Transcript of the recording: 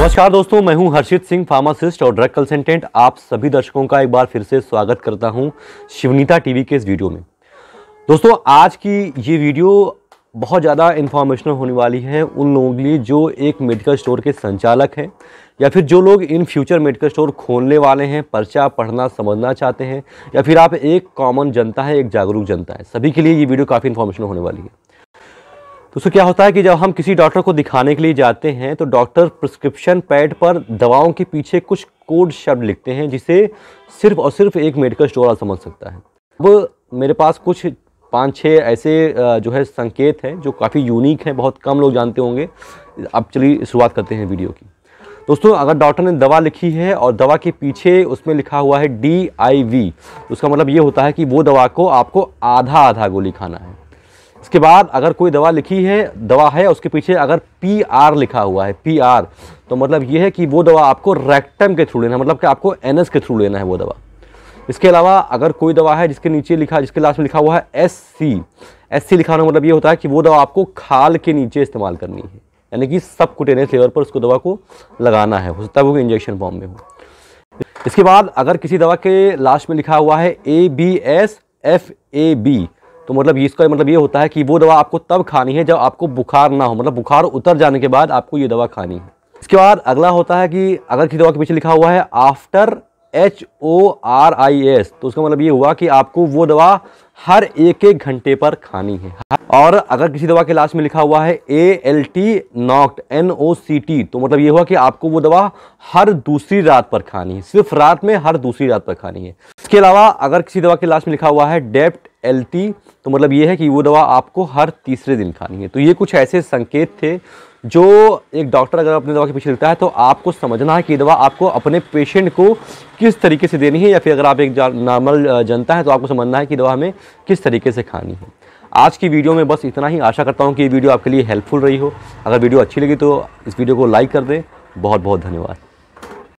नमस्कार दोस्तों मैं हूं हर्षित सिंह फार्मासिस्ट और ड्रग कंसल्टेंट आप सभी दर्शकों का एक बार फिर से स्वागत करता हूं शिवनीता टीवी के इस वीडियो में दोस्तों आज की ये वीडियो बहुत ज़्यादा इन्फॉर्मेशनल होने वाली है उन लोगों के लिए जो एक मेडिकल स्टोर के संचालक हैं या फिर जो लोग इन फ्यूचर मेडिकल स्टोर खोलने वाले हैं पर्चा पढ़ना समझना चाहते हैं या फिर आप एक कॉमन जनता है एक जागरूक जनता है सभी के लिए ये वीडियो काफ़ी इन्फॉर्मेशनल होने वाली है दोस्तों क्या होता है कि जब हम किसी डॉक्टर को दिखाने के लिए जाते हैं तो डॉक्टर प्रिस्क्रिप्शन पैड पर दवाओं के पीछे कुछ कोड शब्द लिखते हैं जिसे सिर्फ और सिर्फ एक मेडिकल स्टोर वाला समझ सकता है अब मेरे पास कुछ पाँच छः ऐसे जो है संकेत हैं जो काफ़ी यूनिक हैं बहुत कम लोग जानते होंगे अब चलिए शुरुआत करते हैं वीडियो की दोस्तों अगर डॉक्टर ने दवा लिखी है और दवा के पीछे उसमें लिखा हुआ है डी आई वी उसका मतलब ये होता है कि वो दवा को आपको आधा आधा गोली खाना है उसके बाद अगर कोई दवा लिखी है दवा है उसके पीछे अगर पी आर लिखा हुआ है पी आर तो मतलब ये है कि वो दवा आपको रेक्टम के थ्रू लेना है मतलब कि आपको एन एस के थ्रू लेना है वो दवा इसके अलावा अगर कोई दवा है जिसके नीचे लिखा जिसके लास्ट में लिखा हुआ है एस सी एस सी लिखा मतलब ये होता है कि वो दवा आपको खाल के नीचे इस्तेमाल करनी है यानी कि सब कुटेनियस लेवल पर उसको दवा को लगाना है हो सकता है वो इंजेक्शन फॉर्म में हो इसके बाद अगर किसी दवा के लास्ट में लिखा हुआ है A B S F A B तो मतलब इसका मतलब ये होता है कि वो दवा आपको तब खानी है जब आपको बुखार ना हो मतलब बुखार उतर जाने के बाद आपको ये दवा खानी है इसके बाद अगला होता है कि अगर किसी दवा के पीछे लिखा हुआ है after H O R I S तो उसका मतलब ये हुआ कि आपको वो दवा हर एक एक घंटे पर खानी है और अगर किसी दवा के लास्ट में लिखा हुआ है A L T noct N O C T तो मतलब ये हुआ कि आपको वो दवा हर दूसरी रात पर खानी है सिर्फ रात में हर दूसरी रात पर खानी है इसके अलावा अगर किसी दवा के लास्ट में लिखा हुआ है डेप्ट एल तो मतलब ये है कि वो दवा आपको हर तीसरे दिन खानी है तो ये कुछ ऐसे संकेत थे जो एक डॉक्टर अगर अपने दवा के पीछे लेता है तो आपको समझना है कि दवा आपको अपने पेशेंट को किस तरीके से देनी है या फिर अगर आप एक नॉर्मल जनता है तो आपको समझना है कि दवा हमें किस तरीके से खानी है आज की वीडियो में बस इतना ही आशा करता हूँ कि ये वीडियो आपके लिए हेल्पफुल रही हो अगर वीडियो अच्छी लगी तो इस वीडियो को लाइक कर दें बहुत बहुत धन्यवाद